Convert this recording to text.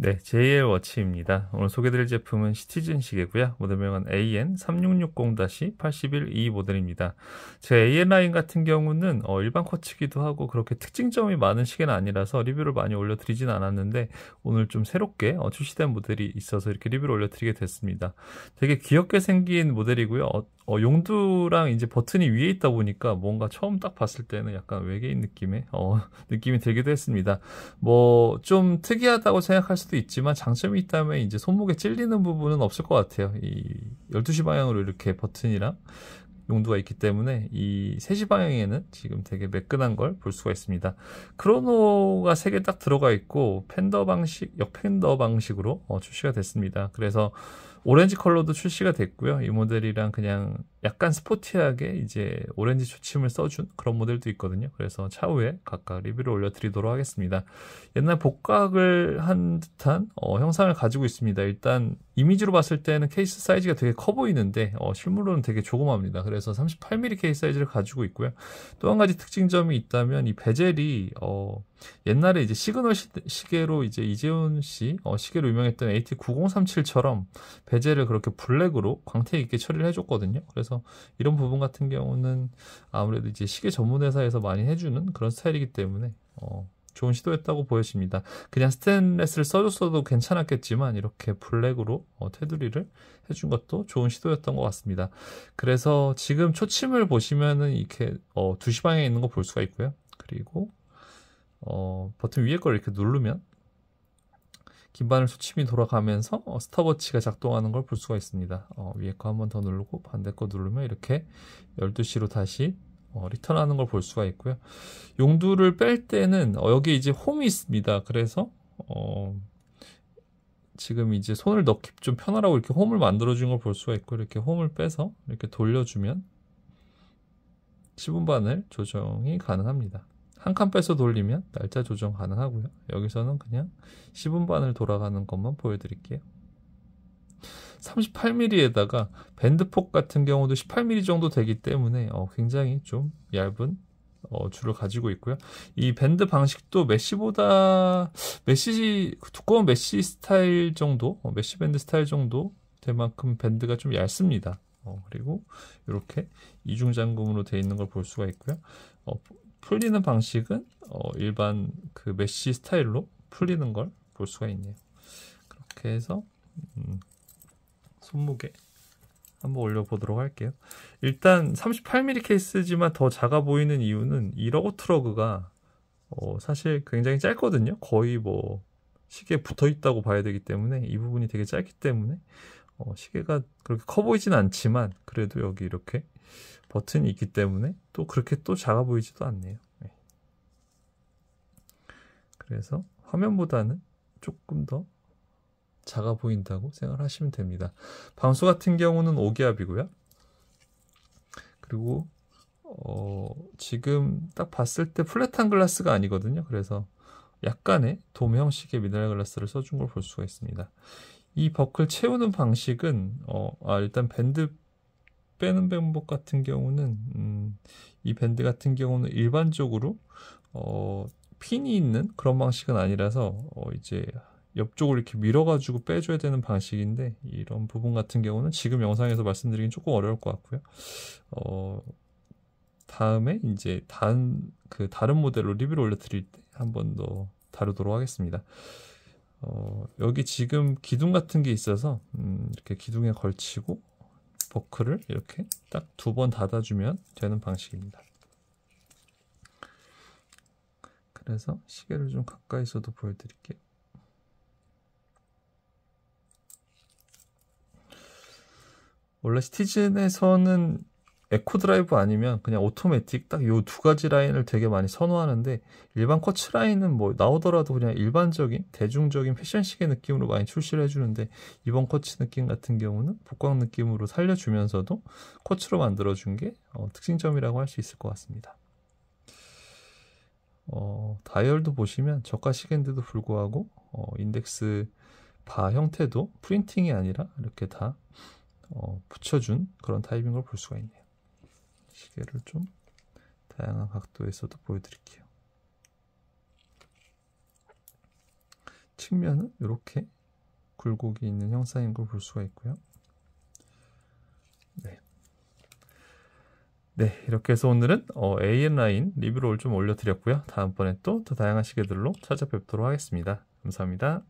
네, JL 워치입니다. 오늘 소개드릴 제품은 시티즌 시계고요. 모델명은 AN3660-81E 모델입니다. 제 AN 라인 같은 경우는 어, 일반 쿼츠기도 하고 그렇게 특징점이 많은 시계는 아니라서 리뷰를 많이 올려드리진 않았는데 오늘 좀 새롭게 어, 출시된 모델이 있어서 이렇게 리뷰를 올려드리게 됐습니다. 되게 귀엽게 생긴 모델이고요. 어, 어, 용두랑 이제 버튼이 위에 있다 보니까 뭔가 처음 딱 봤을 때는 약간 외계인 느낌의 어, 느낌이 들기도 했습니다. 뭐 좀 특이하다고 생각할 수도 있지만 장점이 있다면 이제 손목에 찔리는 부분은 없을 것 같아요. 이 12시 방향으로 이렇게 버튼이랑 용두가 있기 때문에 이 3시 방향에는 지금 되게 매끈한 걸 볼 수가 있습니다. 크로노가 3개 딱 들어가 있고 팬더 방식, 역팬더 방식으로 어, 출시가 됐습니다. 그래서 오렌지 컬러도 출시가 됐고요. 이 모델이랑 그냥 약간 스포티하게 이제 오렌지 초침을 써준 그런 모델도 있거든요. 그래서 차후에 각각 리뷰를 올려드리도록 하겠습니다. 옛날 복각을 한 듯한 어, 형상을 가지고 있습니다. 일단 이미지로 봤을 때는 케이스 사이즈가 되게 커 보이는데 어, 실물로는 되게 조그마합니다. 그래서 38mm 케이스 사이즈를 가지고 있고요. 또 한 가지 특징점이 있다면 이 베젤이 어, 옛날에 이제 시그널 시, 계로 이제 이재훈 씨 어, 시계로 유명했던 AT9037처럼 베젤을 그렇게 블랙으로 광택 있게 처리를 해줬거든요. 그래서 이런 부분 같은 경우는 아무래도 이제 시계 전문 회사에서 많이 해주는 그런 스타일이기 때문에 어, 좋은 시도였다고 보여집니다. 그냥 스탠레스를 써줬어도 괜찮았겠지만 이렇게 블랙으로 어, 테두리를 해준 것도 좋은 시도였던 것 같습니다. 그래서 지금 초침을 보시면은 이렇게 어, 2시 방에 있는 거 볼 수가 있고요. 그리고 어, 버튼 위에 걸 이렇게 누르면 기바늘초침이 돌아가면서 어, 스톱워치가 작동하는 걸 볼 수가 있습니다. 어, 위에 거 한 번 더 누르고 반대 거 누르면 이렇게 12시로 다시 어, 리턴하는 걸 볼 수가 있고요. 용두를 뺄 때는 어, 여기 이제 홈이 있습니다. 그래서 어, 지금 이제 손을 넣기 좀 편하라고 이렇게 홈을 만들어 준걸 볼 수가 있고 이렇게 홈을 빼서 이렇게 돌려주면 시분반을 조정이 가능합니다. 한 칸 빼서 돌리면 날짜 조정 가능하고요. 여기서는 그냥 시분반을 돌아가는 것만 보여드릴게요. 38mm에다가 밴드폭 같은 경우도 18mm 정도 되기 때문에 어, 굉장히 좀 얇은 어, 줄을 가지고 있고요. 이 밴드 방식도 메시보다 메시 두꺼운 메시 스타일 정도, 어, 메시 밴드 스타일 정도 될 만큼 밴드가 좀 얇습니다. 어, 그리고 이렇게 이중 잠금으로 되어 있는 걸 볼 수가 있고요. 어, 풀리는 방식은 어, 일반 그 메시 스타일로 풀리는 걸 볼 수가 있네요. 그렇게 해서 손목에 한번 올려보도록 할게요. 일단 38mm 케이스지만 더 작아 보이는 이유는 이 러그 트러그가 어 사실 굉장히 짧거든요. 거의 뭐시계 붙어 있다고 봐야 되기 때문에 이 부분이 되게 짧기 때문에 어 시계가 그렇게 커 보이진 않지만 그래도 여기 이렇게 버튼이 있기 때문에 또 그렇게 또 작아 보이지도 않네요. 네. 그래서 화면보다는 조금 더 작아 보인다고 생각을 하시면 됩니다. 방수 같은 경우는 오기압이고요 그리고 어, 지금 딱 봤을 때 플랫한 글라스가 아니거든요. 그래서 약간의 돔 형식의 미네랄 글라스를 써준 걸 볼 수가 있습니다. 이 버클 채우는 방식은 어, 아, 일단 밴드 빼는 방법 같은 경우는 음, 이 밴드 같은 경우는 일반적으로 어, 핀이 있는 그런 방식은 아니라서 어, 이제 옆쪽을 이렇게 밀어가지고 빼줘야 되는 방식인데 이런 부분 같은 경우는 지금 영상에서 말씀드리긴 조금 어려울 것 같고요. 어, 다음에 이제 다른 그 다른 모델로 리뷰를 올려드릴 때 한 번 더 다루도록 하겠습니다. 어, 여기 지금 기둥 같은 게 있어서 음, 이렇게 기둥에 걸치고 버클을 이렇게 딱 두 번 닫아주면 되는 방식입니다. 그래서 시계를 좀 가까이서도 보여드릴게요. 원래 시티즌에서는 에코 드라이브 아니면 그냥 오토매틱 딱 요 두 가지 라인을 되게 많이 선호하는데 일반 커츠 라인은 뭐 나오더라도 그냥 일반적인 대중적인 패션식의 느낌으로 많이 출시를 해주는데 이번 커츠 느낌 같은 경우는 복광 느낌으로 살려주면서도 커츠로 만들어준 게 어, 특징점이라고 할 수 있을 것 같습니다. 어, 다이얼도 보시면 저가 시계인데도 불구하고 어, 인덱스 바 형태도 프린팅이 아니라 이렇게 다 어, 붙여준 그런 타입인 걸 볼 수가 있네요. 시계를 좀 다양한 각도에서도 보여드릴게요. 측면은 이렇게 굴곡이 있는 형상인 걸 볼 수가 있고요. 네. 네, 이렇게 해서 오늘은 어, AN 라인 리뷰를 좀 올려드렸고요. 다음번에 또 더 다양한 시계들로 찾아뵙도록 하겠습니다. 감사합니다.